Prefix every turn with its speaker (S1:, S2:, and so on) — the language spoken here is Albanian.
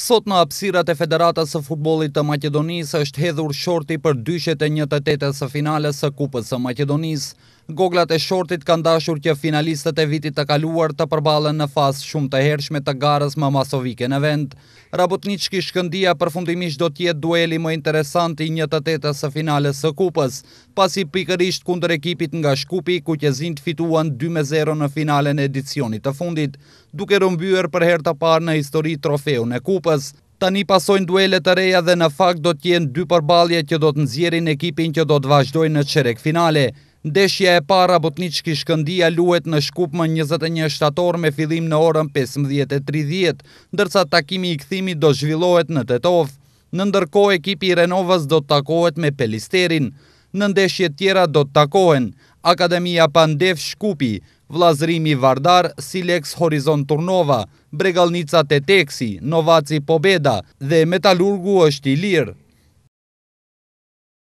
S1: Sot në apsirat e Federatas e Futbolit të Makedonis është hedhur shorti për dyshet e njëtë të tete së finales së kupës së Makedonis. Goglat e shortit kanë dashur që finalistët e vitit të kaluar të përbalen në fasë shumë të hershme të garës më masovike në vend. Rabotnički shkëndia përfundimisht do tjetë dueli më interesanti një të tetës e finales së kupës, pasi pikërisht kunder ekipit nga Shkupi, ku që zindë fituan 2-0 në finalen edicionit të fundit, duke rëmbyër për her të parë në histori trofeu në kupës. Tani pasojnë duele të reja dhe në fakt do tjenë dy përbalje që do të nëzjerin ekipin që do të vazhdojnë në qerek finale. Ndeshja e para botnicë kishkëndia luet në shkup më 21 shtator me fillim në orën 15.30, ndërsa takimi i këthimi do zhvillohet në Tetov. Në ndërko ekipi Renovës do të takohet me Pelisterin. Në ndeshje tjera do të takohen Akademia Pandev Shkupi, Vlazrimi Vardar, Silex Horizon Turnova, Bregalnica Teteksi, Novaci Pobeda dhe Metalurgu është i lirë.